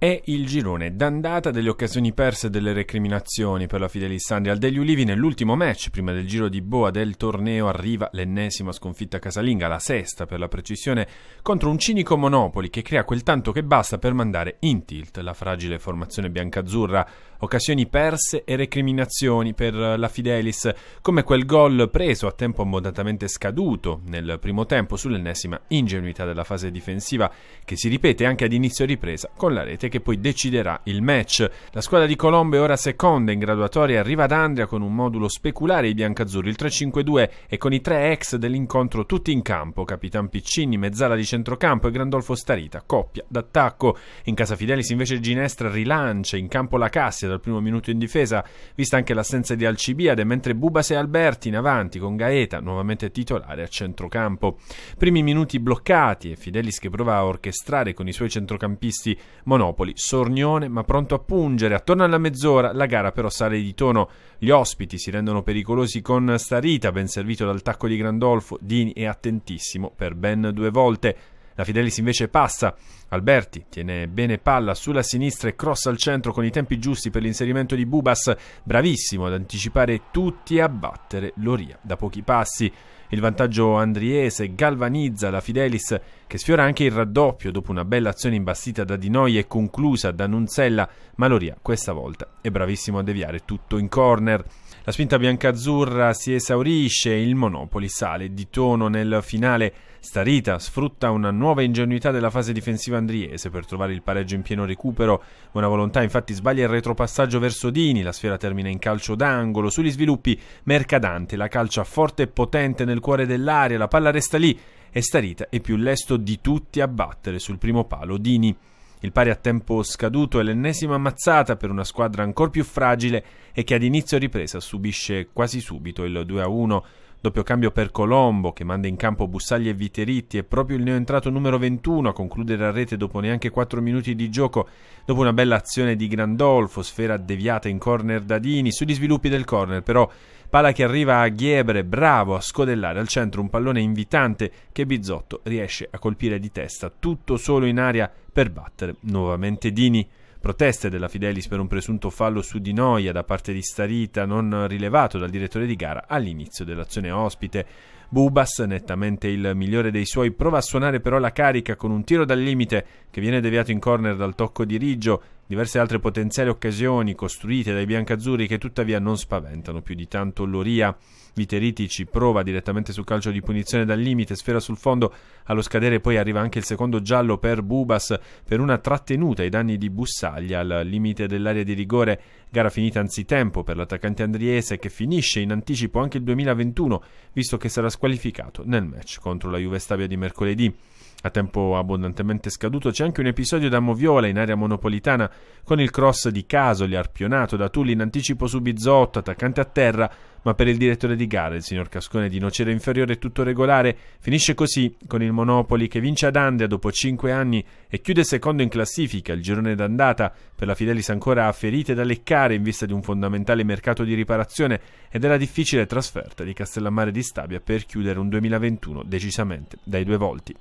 è il girone d'andata delle occasioni perse e delle recriminazioni per la Fidelis-Sandria. Al degli Ulivi nell'ultimo match, prima del giro di boa del torneo, arriva l'ennesima sconfitta casalinga, la sesta per la precisione, contro un cinico Monopoli che crea quel tanto che basta per mandare in tilt la fragile formazione biancazzurra. Occasioni perse e recriminazioni per la Fidelis, come quel gol preso a tempo modatamente scaduto nel primo tempo sull'ennesima ingenuità della fase difensiva, che si ripete anche ad inizio ripresa con la rete scelte che poi deciderà il match. La squadra di Colombo è ora seconda in graduatoria, arriva ad Andria con un modulo speculare i biancazzurri, il 3-5-2 e con i tre ex dell'incontro tutti in campo, Capitan Piccini, mezzala di centrocampo e Grandolfo Starita, coppia d'attacco. In casa Fidelis invece Ginestra rilancia in campo la Cassia dal primo minuto in difesa, vista anche l'assenza di Alcibiade, mentre Bubas e Alberti in avanti con Gaeta nuovamente titolare a centrocampo. Primi minuti bloccati e Fidelis che prova a orchestrare con i suoi centrocampisti monopoli Napoli, sornione ma pronto a pungere. Attorno alla mezz'ora la gara però sale di tono. Gli ospiti si rendono pericolosi con Starita, ben servito dal tacco di Grandolfo, Dini è attentissimo per ben due volte. La Fidelis invece passa. Alberti tiene bene palla sulla sinistra e cross al centro con i tempi giusti per l'inserimento di Bubas, bravissimo ad anticipare tutti e a battere Loria da pochi passi. Il vantaggio andriese galvanizza la Fidelis che sfiora anche il raddoppio dopo una bella azione imbastita da Di Noia e conclusa da Nunzella, ma Loria questa volta è bravissimo a deviare tutto in corner. La spinta biancazzurra si esaurisce, il Monopoli sale di tono nel finale. Starita sfrutta una nuova ingenuità della fase difensiva andriese per trovare il pareggio in pieno recupero. Buona volontà infatti sbaglia il retropassaggio verso Dini, la sfera termina in calcio d'angolo. Sugli sviluppi Mercadante la calcia forte e potente nel nel cuore dell'area, la palla resta lì e Starita è più lesto di tutti a battere sul primo palo Dini. Il pari a tempo scaduto è l'ennesima ammazzata per una squadra ancora più fragile e che ad inizio ripresa subisce quasi subito il 2-1. Doppio cambio per Colombo che manda in campo Bussagli e Viteritti e proprio il neoentrato numero 21 a concludere a rete dopo neanche 4 minuti di gioco dopo una bella azione di Grandolfo, sfera deviata in corner da Dini, sugli sviluppi del corner però pala che arriva a Ghiebre, bravo a scodellare al centro un pallone invitante che Bizzotto riesce a colpire di testa tutto solo in aria per battere nuovamente Dini proteste della Fidelis per un presunto fallo su di Noia da parte di Starita non rilevato dal direttore di gara all'inizio dell'azione ospite. Bubas, nettamente il migliore dei suoi, prova a suonare però la carica con un tiro dal limite che viene deviato in corner dal tocco di Riggio, diverse altre potenziali occasioni costruite dai biancazzurri che tuttavia non spaventano più di tanto Loria. Viteritici prova direttamente sul calcio di punizione dal limite, sfera sul fondo, allo scadere poi arriva anche il secondo giallo per Bubas per una trattenuta ai danni di Bussaglia al limite dell'area di rigore, gara finita anzitempo per l'attaccante andriese che finisce in anticipo anche il 2021, visto che sarà squalificato nel match contro la Juve Stabia di mercoledì. A tempo abbondantemente scaduto c'è anche un episodio da Moviola in area monopolitana con il cross di Casoli arpionato da Tulli in anticipo su Bizotto, attaccante a terra, ma per il direttore di gara, il signor Cascone di Nocera Inferiore, tutto regolare. Finisce così con il Monopoli che vince ad Andria dopo cinque anni e chiude secondo in classifica il girone d'andata per la Fidelis ancora a ferite da leccare in vista di un fondamentale mercato di riparazione e della difficile trasferta di Castellammare di Stabia per chiudere un 2021 decisamente dai due volti.